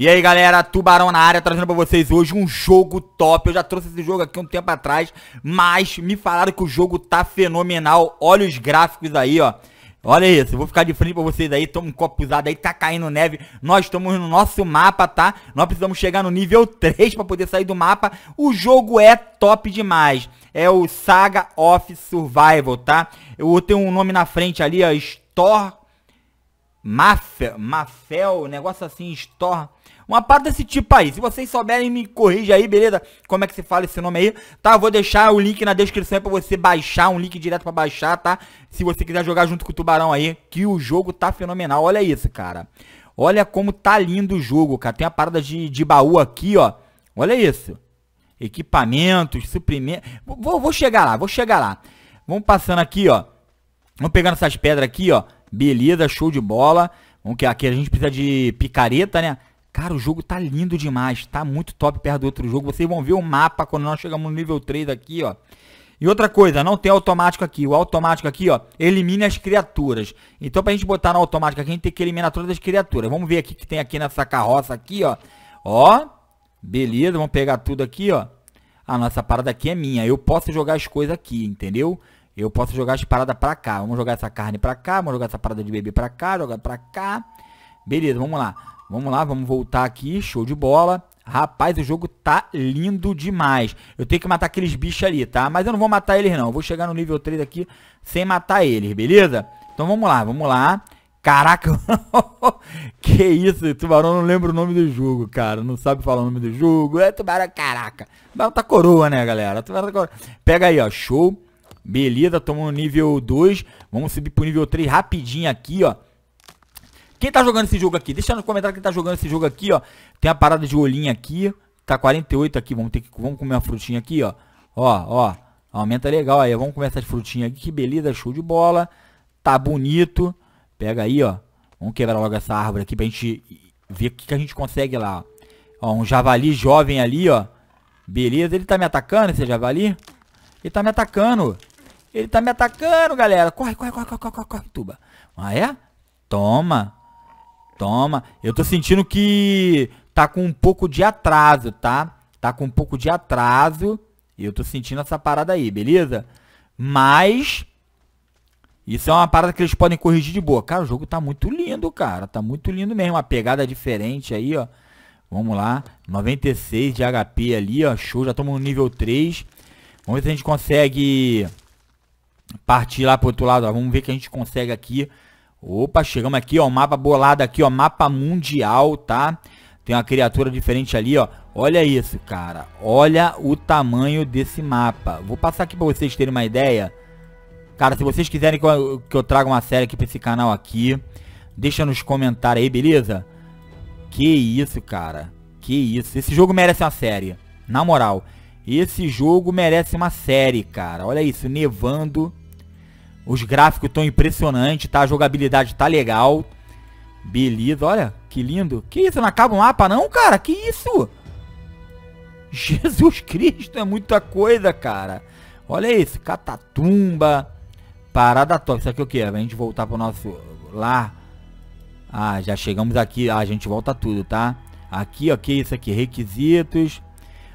E aí galera, Tubarão na área, trazendo pra vocês hoje um jogo top Eu já trouxe esse jogo aqui um tempo atrás Mas me falaram que o jogo tá fenomenal Olha os gráficos aí, ó Olha isso, eu vou ficar de frente pra vocês aí, toma um copo usado aí, tá caindo neve, nós estamos no nosso mapa, tá? Nós precisamos chegar no nível 3 pra poder sair do mapa, o jogo é top demais, é o Saga of Survival, tá? Eu tenho um nome na frente ali, ó, Store Mafel, Mafel, negócio assim, Storm. Uma parte desse tipo aí. Se vocês souberem, me corrija aí, beleza? Como é que se fala esse nome aí? Tá, vou deixar o link na descrição aí pra você baixar, um link direto pra baixar, tá? Se você quiser jogar junto com o Tubarão aí, que o jogo tá fenomenal. Olha isso, cara. Olha como tá lindo o jogo, cara. Tem a parada de, de baú aqui, ó. Olha isso. Equipamentos, suprimentos. Vou, vou chegar lá, vou chegar lá. Vamos passando aqui, ó. Vamos pegando essas pedras aqui, ó. Beleza, show de bola. Vamos que aqui a gente precisa de picareta, né? Cara, o jogo tá lindo demais, tá muito top perto do outro jogo. Vocês vão ver o mapa quando nós chegamos no nível 3 aqui, ó. E outra coisa, não tem automático aqui. O automático aqui, ó, elimina as criaturas. Então pra gente botar no automático aqui, a gente tem que eliminar todas as criaturas. Vamos ver aqui que tem aqui nessa carroça aqui, ó. Ó, beleza, vamos pegar tudo aqui, ó. A nossa parada aqui é minha, eu posso jogar as coisas aqui, entendeu? Entendeu? Eu posso jogar as paradas pra cá. Vamos jogar essa carne pra cá. Vamos jogar essa parada de bebê pra cá. Jogar pra cá. Beleza, vamos lá. Vamos lá, vamos voltar aqui. Show de bola. Rapaz, o jogo tá lindo demais. Eu tenho que matar aqueles bichos ali, tá? Mas eu não vou matar eles, não. Eu vou chegar no nível 3 aqui sem matar eles, beleza? Então vamos lá, vamos lá. Caraca, que isso, Tubarão não lembra o nome do jogo, cara, não sabe falar o nome do jogo, é Tubarão, caraca, Tubarão tá coroa, né, galera, Tubarão tá coroa, pega aí, ó, show, Beleza, estamos nível 2. Vamos subir pro nível 3 rapidinho aqui, ó. Quem tá jogando esse jogo aqui? Deixa no comentário quem tá jogando esse jogo aqui, ó. Tem a parada de olhinho aqui. Tá 48 aqui. Vamos ter que. Vamos comer uma frutinha aqui, ó. Ó, ó. Aumenta legal aí. Vamos comer essas frutinhas aqui. Que beleza, show de bola. Tá bonito. Pega aí, ó. Vamos quebrar logo essa árvore aqui pra gente ver o que, que a gente consegue lá. Ó, um javali jovem ali, ó. Beleza. Ele tá me atacando, esse javali? Ele tá me atacando. Ele tá me atacando, galera. Corre, corre, corre, corre, corre, corre, Tuba. Ah, é? Toma. Toma. Eu tô sentindo que tá com um pouco de atraso, tá? Tá com um pouco de atraso. E eu tô sentindo essa parada aí, beleza? Mas... Isso é uma parada que eles podem corrigir de boa. Cara, o jogo tá muito lindo, cara. Tá muito lindo mesmo. Uma pegada diferente aí, ó. Vamos lá. 96 de HP ali, ó. Show. Já tomou no nível 3. Vamos ver se a gente consegue partir lá pro outro lado, ó, vamos ver que a gente consegue aqui. Opa, chegamos aqui, ó, mapa bolado aqui, ó, mapa mundial, tá? Tem uma criatura diferente ali, ó. Olha isso, cara. Olha o tamanho desse mapa. Vou passar aqui pra vocês terem uma ideia. Cara, se vocês quiserem que eu, que eu traga uma série aqui pra esse canal aqui, deixa nos comentários aí, beleza? Que isso, cara. Que isso. Esse jogo merece uma série. Na moral. Esse jogo merece uma série, cara. Olha isso, nevando. Os gráficos estão impressionantes, tá? A jogabilidade tá legal. Beleza, olha, que lindo. Que isso, não acaba o mapa não, cara? Que isso? Jesus Cristo, é muita coisa, cara. Olha isso, catatumba. Parada top. Isso aqui é o que? A gente voltar pro nosso lá. Ah, já chegamos aqui. Ah, a gente volta tudo, tá? Aqui, ok, isso aqui, requisitos.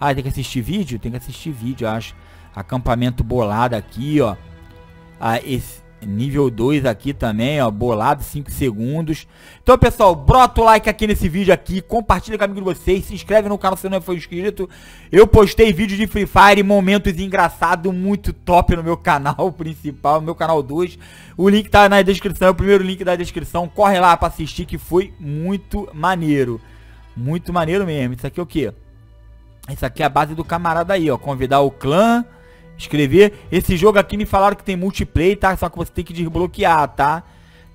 Ah, tem que assistir vídeo? Tem que assistir vídeo, acho. Acampamento bolado aqui, ó. Ah, esse nível 2 aqui também, ó, bolado, 5 segundos. Então, pessoal, brota o like aqui nesse vídeo aqui, compartilha com amigo de vocês, se inscreve no canal se não for inscrito. Eu postei vídeo de Free Fire, momentos engraçados, muito top no meu canal principal, meu canal 2. O link tá na descrição, é o primeiro link da descrição, corre lá pra assistir que foi muito maneiro. Muito maneiro mesmo. Isso aqui é o que isso aqui é a base do camarada aí, ó. Convidar o clã. Escrever. Esse jogo aqui me falaram que tem multiplayer, tá? Só que você tem que desbloquear, tá?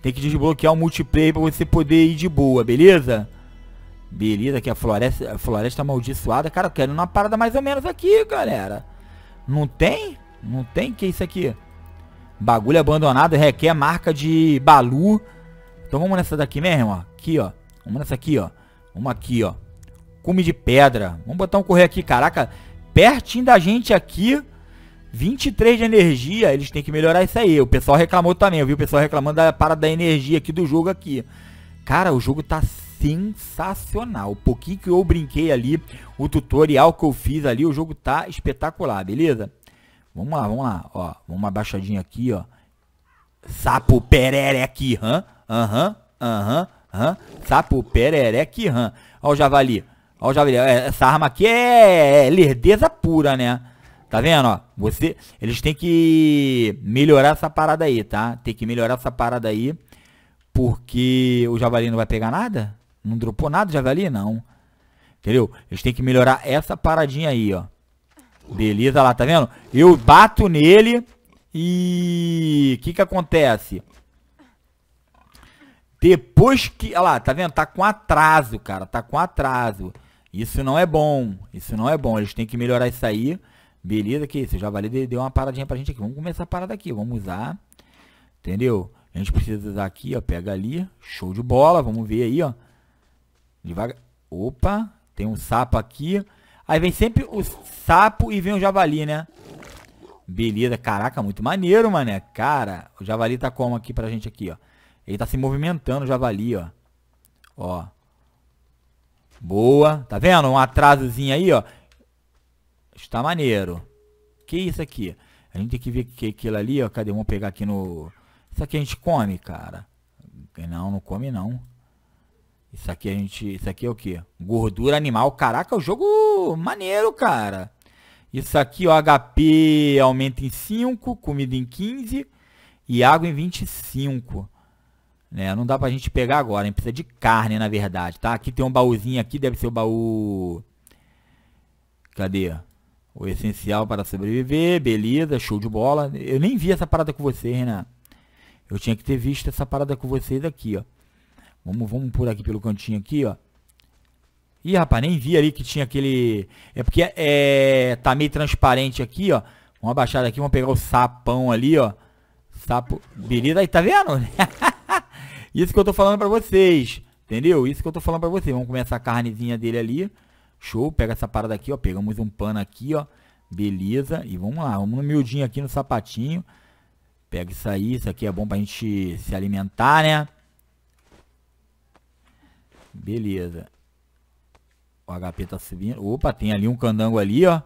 Tem que desbloquear o multiplayer pra você poder ir de boa, beleza? Beleza, aqui é a floresta, a floresta amaldiçoada. Cara, eu quero uma parada mais ou menos aqui, galera. Não tem? Não tem? Que é isso aqui? Bagulho abandonado requer marca de balu. Então vamos nessa daqui mesmo, ó. Aqui, ó. Vamos nessa aqui, ó. Vamos aqui, ó cume de pedra. Vamos botar um correio aqui, caraca. Pertinho da gente aqui. 23 de energia, eles têm que melhorar isso aí. O pessoal reclamou também, viu? O pessoal reclamando da parada da energia aqui do jogo aqui. Cara, o jogo tá sensacional. O pouquinho que eu brinquei ali, o tutorial que eu fiz ali, o jogo tá espetacular, beleza? Vamos lá, vamos lá, ó. Vamos uma baixadinha aqui, ó. Sapo perereque, hã? Aham, aham, aham. Sapo perereque, hã? Ó o javali. Olha o javali, é, essa arma aqui é, é lerdeza pura, né? Tá vendo, ó? Você, eles têm que melhorar essa parada aí, tá? Tem que melhorar essa parada aí, porque o javali não vai pegar nada? Não dropou nada o javali? Não. Entendeu? Eles têm que melhorar essa paradinha aí, ó. Beleza lá, tá vendo? Eu bato nele e... O que que acontece? Depois que... Olha lá, tá vendo? Tá com atraso, cara. Tá com atraso. Isso não é bom. Isso não é bom. A gente tem que melhorar isso aí. Beleza, que isso. Já valeu, deu uma paradinha pra gente aqui. Vamos começar a parada aqui. Vamos usar. Entendeu? A gente precisa usar aqui, ó. Pega ali. Show de bola. Vamos ver aí, ó. Devagar. Opa. Tem um sapo aqui. Aí vem sempre o sapo e vem o javali, né? Beleza. Caraca, muito maneiro, mané. Cara, o javali tá como aqui pra gente aqui, ó. Ele tá se movimentando, o javali, ó. Ó. Boa. Tá vendo? Um atrasozinho aí, ó. Está maneiro. Que isso aqui? A gente tem que ver que aquilo ali, ó. Cadê? Vamos pegar aqui no... Isso aqui a gente come, cara. Não, não come não. Isso aqui a gente... Isso aqui é o quê? Gordura animal. Caraca, O é jogo maneiro, cara. Isso aqui, ó. HP aumenta em 5. Comida em 15. E água em 25. Né? Não dá pra gente pegar agora, a gente precisa de carne, na verdade, tá? Aqui tem um baúzinho aqui, deve ser o baú... Cadê? O essencial para sobreviver, beleza, show de bola. Eu nem vi essa parada com vocês, Renan. Né? Eu tinha que ter visto essa parada com vocês aqui, ó. Vamos, vamos por aqui pelo cantinho aqui, ó. Ih, rapaz, nem vi ali que tinha aquele... É porque é... tá meio transparente aqui, ó. Vamos abaixar daqui, vamos pegar o sapão ali, ó. Sapo... Beleza, aí tá vendo? Isso que eu tô falando para vocês, entendeu? Isso que eu tô falando para vocês. Vamos comer essa carnezinha dele ali. Show, pega essa parada aqui, ó. Pegamos um pano aqui, ó. Beleza. E vamos lá, vamos no miudinho aqui no sapatinho. Pega isso aí, isso aqui é bom pra gente se alimentar, né? Beleza. O HP tá subindo. Opa, tem ali um candango ali, ó.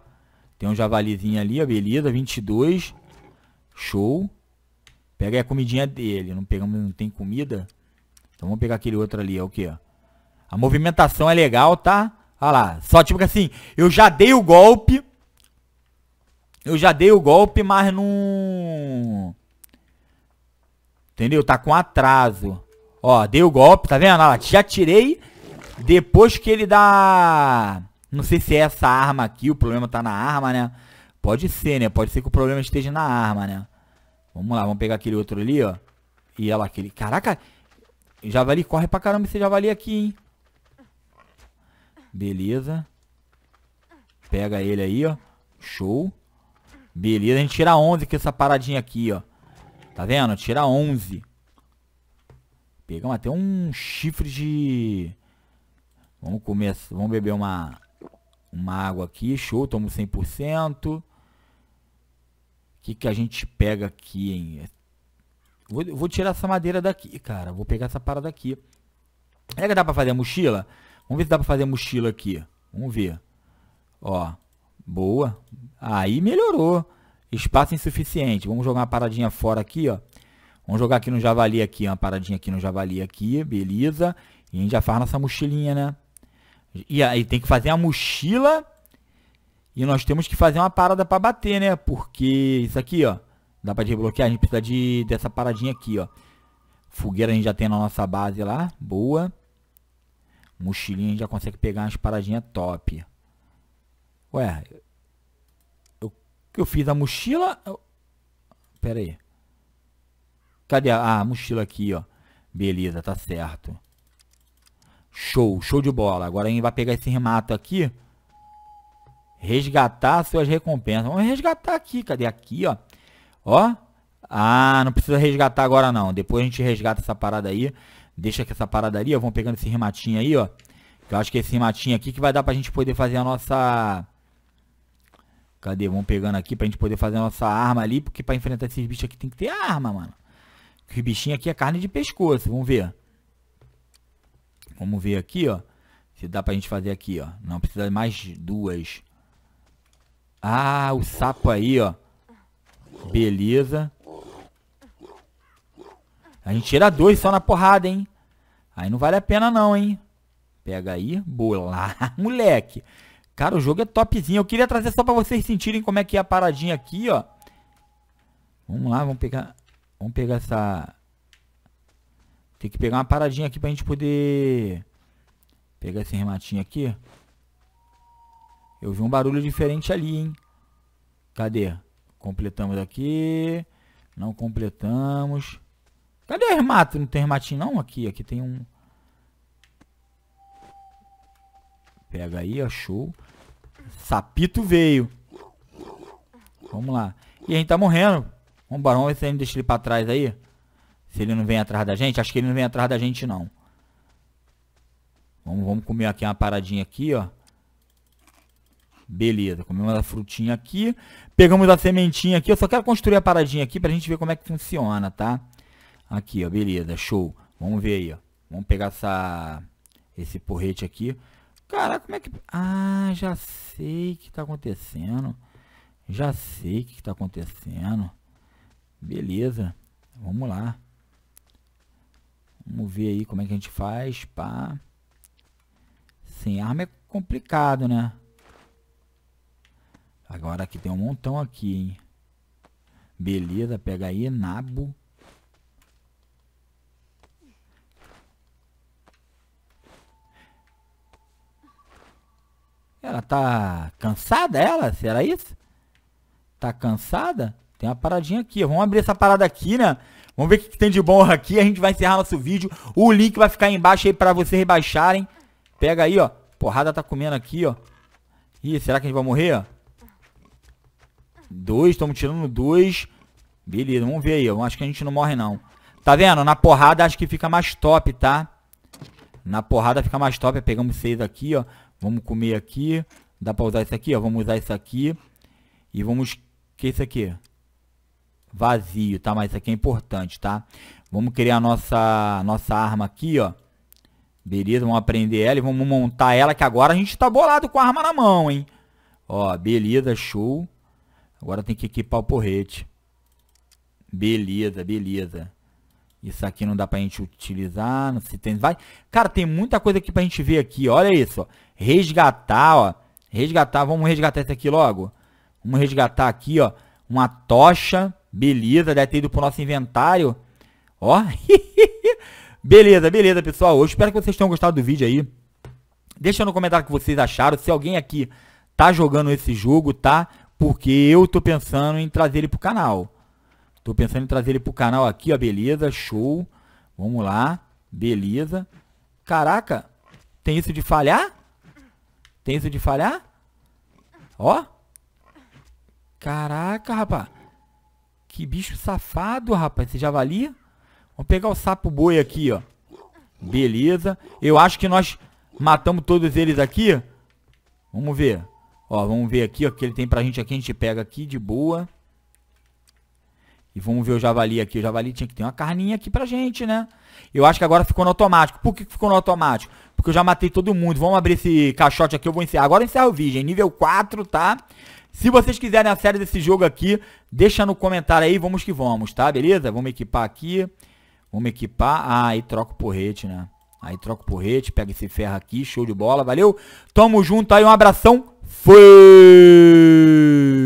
Tem um javalizinho ali, ó. Beleza, 22. Show. Pega a comidinha dele. Não pegamos, não tem comida? Então vamos pegar aquele outro ali, é o que A movimentação é legal, tá? Olha lá, só tipo que assim, eu já dei o golpe. Eu já dei o golpe, mas não... Entendeu? Tá com atraso. Ó, dei o golpe, tá vendo? lá, já tirei. Depois que ele dá... Não sei se é essa arma aqui, o problema tá na arma, né? Pode ser, né? Pode ser que o problema esteja na arma, né? Vamos lá, vamos pegar aquele outro ali, ó. E olha lá, aquele... Caraca, Javali, corre pra caramba esse javali aqui, hein? Beleza. Pega ele aí, ó. Show. Beleza, a gente tira 11 com essa paradinha aqui, ó. Tá vendo? Tira 11. Pegamos até um chifre de... Vamos comer... Vamos beber uma... Uma água aqui. Show, tomo 100%. O que, que a gente pega aqui, hein? Vou, vou tirar essa madeira daqui, cara. Vou pegar essa parada aqui. Será é que dá pra fazer a mochila? Vamos ver se dá pra fazer a mochila aqui. Vamos ver. Ó. Boa. Aí melhorou. Espaço insuficiente. Vamos jogar uma paradinha fora aqui, ó. Vamos jogar aqui no javali aqui, uma paradinha aqui no javali aqui, beleza. E a gente já faz nossa mochilinha, né? E aí tem que fazer a mochila e nós temos que fazer uma parada para bater, né? Porque isso aqui, ó. Dá pra desbloquear? A gente precisa de, dessa paradinha aqui, ó. Fogueira a gente já tem na nossa base lá. Boa. Mochilinha a gente já consegue pegar umas paradinhas top. Ué. Eu, eu fiz a mochila... Eu, pera aí. Cadê a, a mochila aqui, ó? Beleza, tá certo. Show, show de bola. Agora a gente vai pegar esse remato aqui. Resgatar suas recompensas. Vamos resgatar aqui. Cadê aqui, ó? Ó. Ah, não precisa resgatar agora não. Depois a gente resgata essa parada aí. Deixa que essa parada ali, ó. Vamos pegando esse rematinho aí, ó. Eu acho que esse rematinho aqui que vai dar pra gente poder fazer a nossa... Cadê? Vamos pegando aqui pra gente poder fazer a nossa arma ali. Porque pra enfrentar esses bichos aqui tem que ter arma, mano. esse bichinho aqui é carne de pescoço. Vamos ver. Vamos ver aqui, ó. Se dá pra gente fazer aqui, ó. Não, precisa mais duas. Ah, o sapo aí, ó. Beleza. A gente tira dois só na porrada, hein? Aí não vale a pena não, hein? Pega aí, Bola, moleque. Cara, o jogo é topzinho. Eu queria trazer só pra vocês sentirem como é que é a paradinha aqui, ó. Vamos lá, vamos pegar... Vamos pegar essa... Tem que pegar uma paradinha aqui pra gente poder... Pegar esse rematinho aqui. Eu vi um barulho diferente ali, hein. Cadê? Completamos aqui. Não completamos. Cadê o ermato? Não tem rematinho não? Aqui, aqui tem um. Pega aí, ó, show. Sapito veio. Vamos lá. E a gente tá morrendo. Vambora, vamos ver se a gente deixa ele pra trás aí. Se ele não vem atrás da gente. Acho que ele não vem atrás da gente, não. Vamos, vamos comer aqui uma paradinha aqui, ó. Beleza, comemos a frutinha aqui. Pegamos a sementinha aqui. Eu só quero construir a paradinha aqui pra gente ver como é que funciona, tá? Aqui, ó, beleza, show. Vamos ver aí, ó. Vamos pegar essa... Esse porrete aqui. Caraca, como é que... Ah, já sei o que tá acontecendo. Já sei o que tá acontecendo. Beleza. Vamos lá. Vamos ver aí como é que a gente faz. Pá. Sem arma é complicado, né? Agora aqui tem um montão aqui, hein? Beleza, pega aí, nabo. Ela tá cansada, ela? Será isso? Tá cansada? Tem uma paradinha aqui. Vamos abrir essa parada aqui, né? Vamos ver o que, tem de bom aqui. A gente vai encerrar nosso vídeo. O link vai ficar aí embaixo aí pra vocês baixarem. Pega aí, ó. Porrada tá comendo aqui, ó. Ih, será que a gente vai morrer, ó? Dois, estamos tirando dois. Beleza, vamos ver aí. Eu acho que a gente não morre, não. Tá vendo? Na porrada acho que fica mais top, tá? Na porrada fica mais top. Pegamos seis aqui, ó. Vamos comer aqui. Dá pra usar isso aqui, ó. Vamos usar isso aqui. E vamos... Que é isso aqui? Vazio, tá? Mas isso aqui é importante, tá? Vamos criar a nossa, nossa arma aqui, ó. Beleza, vamos aprender ela e vamos montar ela, que agora a gente tá bolado com a arma na mão, hein? Ó, beleza, show. Agora tem que equipar o porrete. Beleza, beleza. Isso aqui não dá pra gente utilizar. Não se tem. Vai. Cara, tem muita coisa aqui pra gente ver aqui. Olha isso, ó. Resgatar, ó. Resgatar. Vamos resgatar isso aqui logo. Vamos resgatar aqui, ó. Uma tocha. Beleza. Deve ter ido pro nosso inventário. Ó. beleza, beleza, pessoal. Eu espero que vocês tenham gostado do vídeo aí. Deixa no comentário o que vocês acharam. Se alguém aqui tá jogando esse jogo, tá? porque eu tô pensando em trazer ele pro canal. Tô pensando em trazer ele pro canal aqui, ó, beleza, show. Vamos lá, beleza. Caraca, tem isso de falhar? Tem isso de falhar? Ó. Caraca, rapaz. Que bicho safado, rapaz, esse javali. Vamos pegar o sapo boi aqui, ó. Beleza. Eu acho que nós matamos todos eles aqui. Vamos ver. Ó, vamos ver aqui, ó, que ele tem pra gente aqui, a gente pega aqui de boa. E vamos ver o javali aqui. O javali tinha que ter uma carninha aqui pra gente, né? Eu acho que agora ficou no automático. Por que ficou no automático? Porque eu já matei todo mundo. Vamos abrir esse caixote aqui, eu vou encerrar. Agora encerra o vídeo, hein? Nível 4, tá? Se vocês quiserem a série desse jogo aqui, deixa no comentário aí, vamos que vamos, tá? Beleza? Vamos equipar aqui. Vamos equipar. Ah, e troca o porrete, né? Aí troca o porrete, pega esse ferro aqui, show de bola, valeu? Tamo junto aí, um abração. Fui!